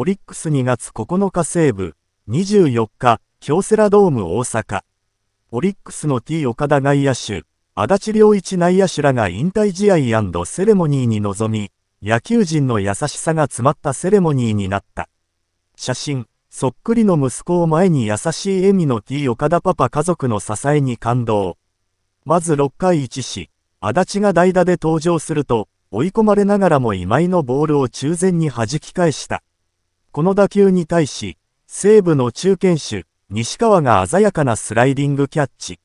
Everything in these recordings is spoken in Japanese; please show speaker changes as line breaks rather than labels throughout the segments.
オリックス2月9日西部、24日、京セラドーム大阪。オリックスの T 岡田外野手、足立良一内野手らが引退試合セレモニーに臨み、野球人の優しさが詰まったセレモニーになった。写真、そっくりの息子を前に優しい笑みの T 岡田パパ家族の支えに感動。まず6回1し、足立が代打で登場すると、追い込まれながらも今井のボールを中前に弾き返した。この打球に対し、西武の中堅手、西川が鮮やかなスライディングキャッチ。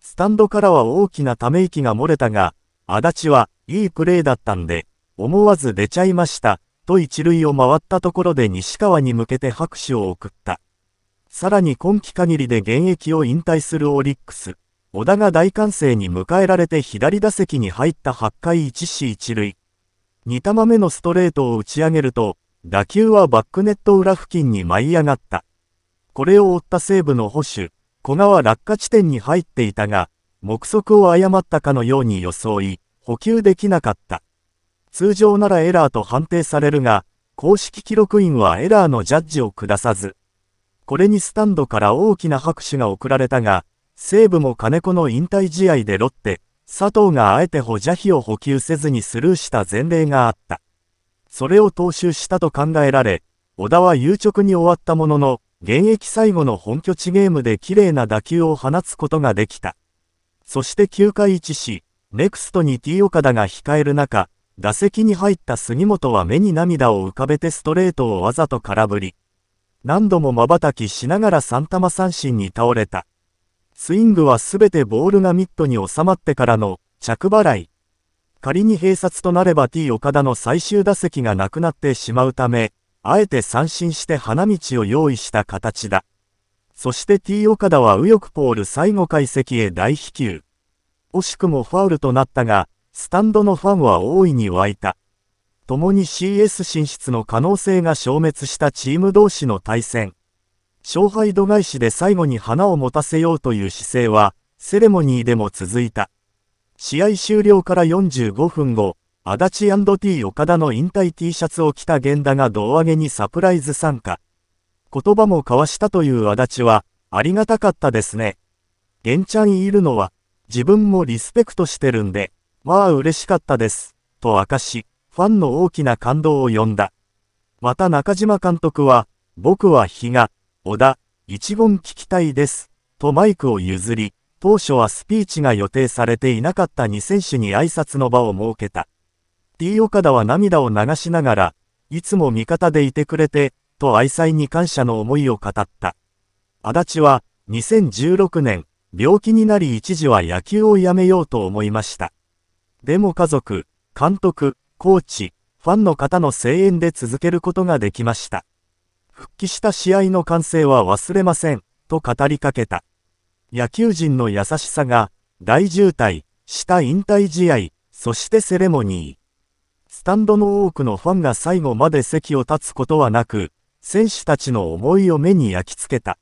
スタンドからは大きなため息が漏れたが、足立はいいプレーだったんで、思わず出ちゃいました、と一塁を回ったところで西川に向けて拍手を送った。さらに今季限りで現役を引退するオリックス、小田が大歓声に迎えられて左打席に入った8回1死1塁。2玉目のストレートを打ち上げると、打球はバックネット裏付近に舞い上がった。これを追った西武の捕手、古賀は落下地点に入っていたが、目測を誤ったかのように装い、補給できなかった。通常ならエラーと判定されるが、公式記録員はエラーのジャッジを下さず。これにスタンドから大きな拍手が送られたが、西武も金子の引退試合でロッテ、佐藤があえて補邪費を補給せずにスルーした前例があった。それを踏襲したと考えられ、小田は夕直に終わったものの、現役最後の本拠地ゲームで綺麗な打球を放つことができた。そして9回1し、ネクストに T 岡田が控える中、打席に入った杉本は目に涙を浮かべてストレートをわざと空振り。何度も瞬きしながら3玉三振に倒れた。スイングはすべてボールがミットに収まってからの着払い。仮に併殺となれば T 岡田の最終打席がなくなってしまうため、あえて三振して花道を用意した形だ。そして T 岡田は右翼ポール最後解析へ大飛球。惜しくもファウルとなったが、スタンドのファンは大いに沸いた。共に CS 進出の可能性が消滅したチーム同士の対戦。勝敗度外視で最後に花を持たせようという姿勢は、セレモニーでも続いた。試合終了から45分後、アダチ &T 岡田の引退 T シャツを着た源田が胴上げにサプライズ参加。言葉も交わしたというアダチは、ありがたかったですね。源ちゃんいるのは、自分もリスペクトしてるんで、まあ嬉しかったです、と明かし、ファンの大きな感動を呼んだ。また中島監督は、僕は比嘉、小田、一言聞きたいです、とマイクを譲り、当初はスピーチが予定されていなかった2選手に挨拶の場を設けた。T 岡田は涙を流しながら、いつも味方でいてくれて、と愛妻に感謝の思いを語った。足立は、2016年、病気になり一時は野球をやめようと思いました。でも家族、監督、コーチ、ファンの方の声援で続けることができました。復帰した試合の歓声は忘れません、と語りかけた。野球人の優しさが、大渋滞、した引退試合、そしてセレモニー。スタンドの多くのファンが最後まで席を立つことはなく、選手たちの思いを目に焼き付けた。